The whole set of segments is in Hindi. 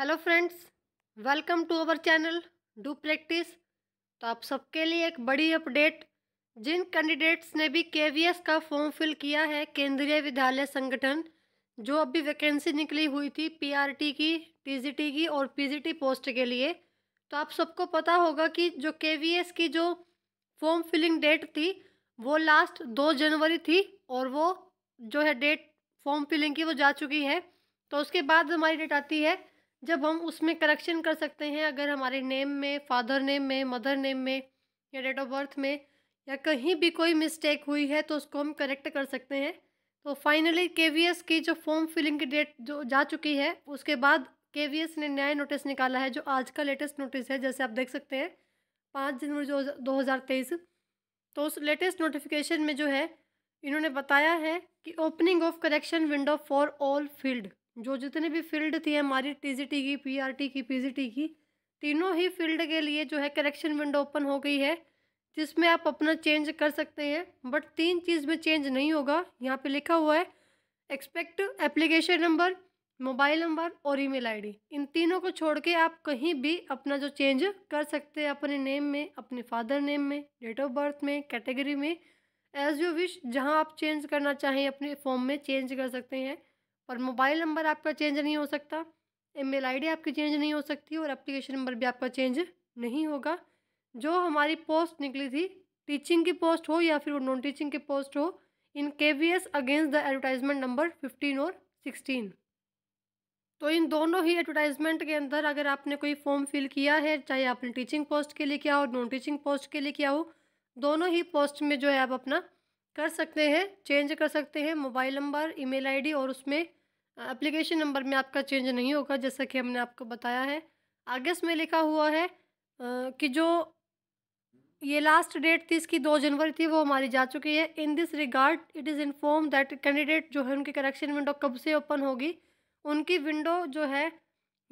hello friends welcome to our channel do practice तो आप सबके लिए एक बड़ी अपडेट जिन कैंडिडेट्स ने भी के का फॉर्म फिल किया है केंद्रीय विद्यालय संगठन जो अभी वैकेंसी निकली हुई थी पीआरटी की टी की और पीजीटी पोस्ट के लिए तो आप सबको पता होगा कि जो के की जो फॉर्म फिलिंग डेट थी वो लास्ट दो जनवरी थी और वो जो है डेट फॉर्म फिलिंग की वो जा चुकी है तो उसके बाद हमारी डेट आती है जब हम उसमें करेक्शन कर सकते हैं अगर हमारे नेम में फादर नेम में मदर नेम में या डेट ऑफ बर्थ में या कहीं भी कोई मिस्टेक हुई है तो उसको हम करेक्ट कर सकते हैं तो फाइनली के की जो फॉर्म फिलिंग की डेट जो जा चुकी है उसके बाद के ने नया नोटिस निकाला है जो आज का लेटेस्ट नोटिस है जैसे आप देख सकते हैं पाँच जनवरी दो हज़ार तेईस तो उस लेटेस्ट नोटिफिकेशन में जो है इन्होंने बताया है कि opening of correction window for all field जो जितने भी फील्ड थी हमारी टीजीटी की पीआरटी की पीजीटी की तीनों ही फील्ड के लिए जो है करेक्शन विंडो ओपन हो गई है जिसमें आप अपना चेंज कर सकते हैं बट तीन चीज़ में चेंज नहीं होगा यहाँ पे लिखा हुआ है expect application number mobile number और ईमेल आईडी इन तीनों को छोड़ के आप कहीं भी अपना जो चेंज कर सकते हैं अपने नेम में अपने फादर नेम में डेट ऑफ बर्थ में कैटेगरी में एज यू विश जहाँ आप चेंज करना चाहें अपने फॉर्म में चेंज कर सकते हैं और मोबाइल नंबर आपका चेंज नहीं हो सकता ईमेल आईडी आपकी चेंज नहीं हो सकती और एप्लीकेशन नंबर भी आपका चेंज नहीं होगा जो हमारी पोस्ट निकली थी टीचिंग की पोस्ट हो या फिर वो नॉन टीचिंग की पोस्ट हो in K V S against the advertisement number fifteen और सिक्सटीन तो इन दोनों ही एडवर्टाइजमेंट के अंदर अगर आपने कोई फॉर्म फिल किया है चाहे आपने टीचिंग पोस्ट के लिए किया हो नॉन टीचिंग पोस्ट के लिए किया हो दोनों ही पोस्ट में जो है आप अपना कर सकते हैं चेंज कर सकते हैं मोबाइल नंबर ईमेल आईडी और उसमें एप्लीकेशन नंबर में आपका चेंज नहीं होगा जैसा कि हमने आपको बताया है आगे इसमें लिखा हुआ है कि जो ये लास्ट डेट थी इसकी दो जनवरी थी वो हमारी जा चुकी है in this regard it is inform that candidate जो है उनकी करेक्शन विंडो कब से ओपन होगी उनकी विंडो जो है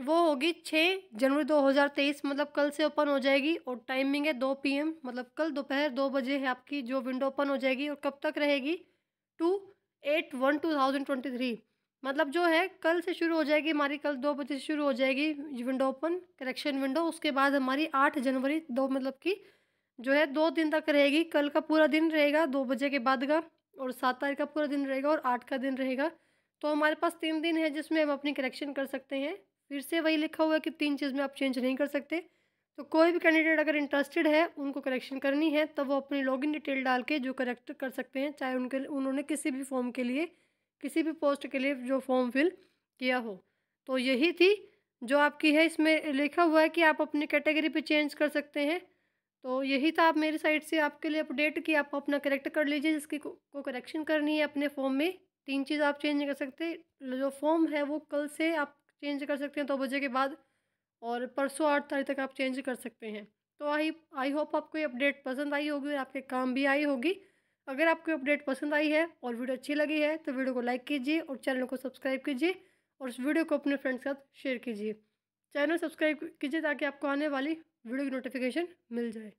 वो होगी छः जनवरी दो हज़ार तेईस मतलब कल से ओपन हो जाएगी और टाइमिंग है दो पी एम मतलब कल दोपहर दो बजे है आपकी जो विंडो ओपन हो जाएगी और कब तक रहेगी two eight one two thousand twenty three मतलब जो है कल से शुरू हो जाएगी हमारी कल दो बजे से शुरू हो जाएगी विंडो ओपन करेक्शन विंडो उसके बाद हमारी आठ जनवरी दो मतलब कि जो है दो दिन तक रहेगी कल का पूरा दिन रहेगा दो बजे के बाद का और सात तारीख का पूरा दिन रहेगा और आठ का दिन रहेगा तो हमारे पास तीन दिन है जिसमें हम अपनी करेक्शन कर सकते हैं फिर से वही लिखा हुआ है कि तीन चीज़ में आप चेंज नहीं कर सकते तो कोई भी कैंडिडेट अगर इंटरेस्टेड है उनको करेक्शन करनी है तब वो अपनी लॉगिन डिटेल डाल के जो करेक्ट कर सकते हैं चाहे उनके उन्होंने किसी भी फॉर्म के लिए किसी भी पोस्ट के लिए जो फॉर्म फिल किया हो तो यही थी जो आपकी है इसमें लिखा हुआ है कि आप अपनी कैटेगरी पे चेंज कर सकते हैं तो यही था आप मेरी साइड से आपके लिए अपडेट कि आप अपना करेक्ट कर लीजिए जिसकी को, करेक्शन करनी है अपने फॉर्म में तीन चीज़ आप चेंज कर सकते जो फॉर्म है वो कल से आप चेंज कर सकते हैं दो तो बजे के बाद और परसों आठ तारीख तक आप चेंज कर सकते हैं तो आई आई होप आपको ये अपडेट पसंद आई होगी और आपके काम भी आई होगी अगर आपको अपडेट पसंद आई है और वीडियो अच्छी लगी है तो वीडियो को लाइक कीजिए और चैनल को सब्सक्राइब कीजिए और उस वीडियो को अपने फ्रेंड्स के साथ शेयर कीजिए चैनल सब्सक्राइब कीजिए ताकि आपको आने वाली वीडियो की नोटिफिकेशन मिल जाए